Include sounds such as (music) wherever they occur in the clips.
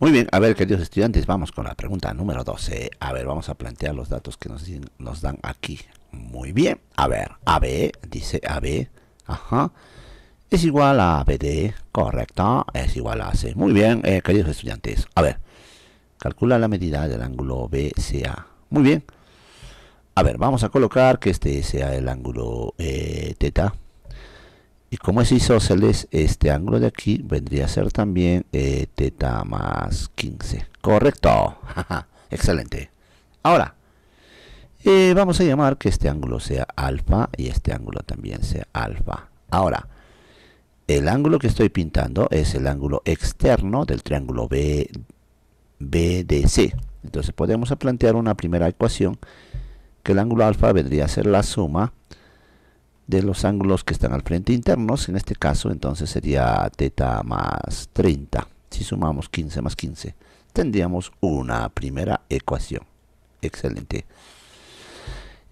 Muy bien, a ver, queridos estudiantes, vamos con la pregunta número 12. A ver, vamos a plantear los datos que nos, dan aquí. Muy bien, a ver, AB, dice AB, ajá, es igual a BD, correcto, es igual a C. Muy bien, eh, queridos estudiantes, a ver, calcula la medida del ángulo BCA. Muy bien, a ver, vamos a colocar que este sea el ángulo eh, teta, y como es isósceles, este ángulo de aquí vendría a ser también eh, teta más 15. Correcto. (laughs) Excelente. Ahora, eh, vamos a llamar que este ángulo sea alfa y este ángulo también sea alfa. Ahora, el ángulo que estoy pintando es el ángulo externo del triángulo B, BDC. Entonces podemos plantear una primera ecuación que el ángulo alfa vendría a ser la suma de los ángulos que están al frente internos. En este caso entonces sería teta más 30. Si sumamos 15 más 15 tendríamos una primera ecuación. Excelente.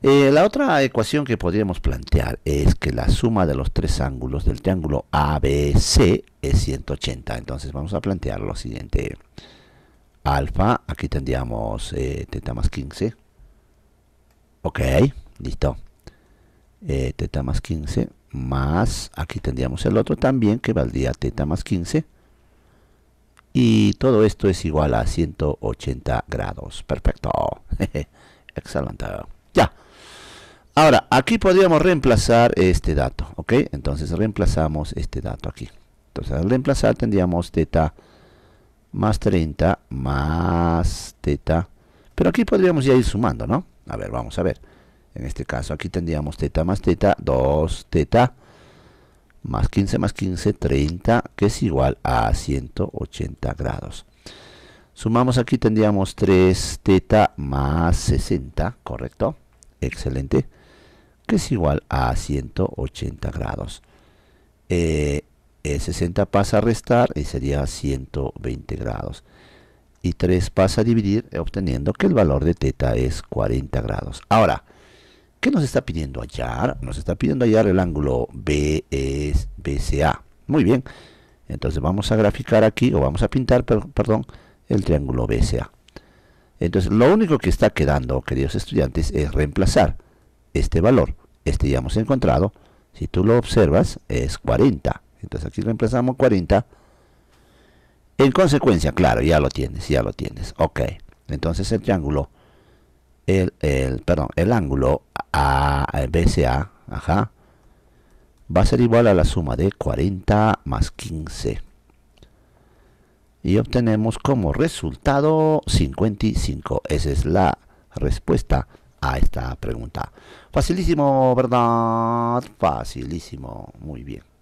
Eh, la otra ecuación que podríamos plantear es que la suma de los tres ángulos del triángulo ABC es 180. Entonces vamos a plantear lo siguiente. Alfa, aquí tendríamos eh, teta más 15. Ok, listo. Eh, teta más 15 más, aquí tendríamos el otro también que valdría teta más 15 y todo esto es igual a 180 grados. Perfecto. (laughs) Excelente. Ya. Ahora, aquí podríamos reemplazar este dato, ¿ok? Entonces reemplazamos este dato aquí. Entonces al reemplazar tendríamos teta más 30 más teta. Pero aquí podríamos ya ir sumando, ¿no? A ver, vamos a ver. En este caso aquí tendríamos teta más teta, 2 teta más 15 más 15, 30, que es igual a 180 grados. Sumamos aquí tendríamos 3 teta más 60, ¿correcto? Excelente. Que es igual a 180 grados. Eh, 60 pasa a restar y sería 120 grados. Y 3 pasa a dividir obteniendo que el valor de teta es 40 grados. Ahora, ¿Qué nos está pidiendo hallar? Nos está pidiendo hallar el ángulo es BCA. Muy bien. Entonces vamos a graficar aquí, o vamos a pintar, perdón, el triángulo BCA. Entonces lo único que está quedando, queridos estudiantes, es reemplazar este valor. Este ya hemos encontrado. Si tú lo observas, es 40. Entonces aquí reemplazamos 40. En consecuencia, claro, ya lo tienes, ya lo tienes. Ok. Entonces el triángulo el, perdón, el ángulo a, eh, va a ser igual a la suma de 40 más 15. Y obtenemos como resultado 55. Esa es la respuesta a esta pregunta. Facilísimo, ¿verdad? Facilísimo. Muy bien.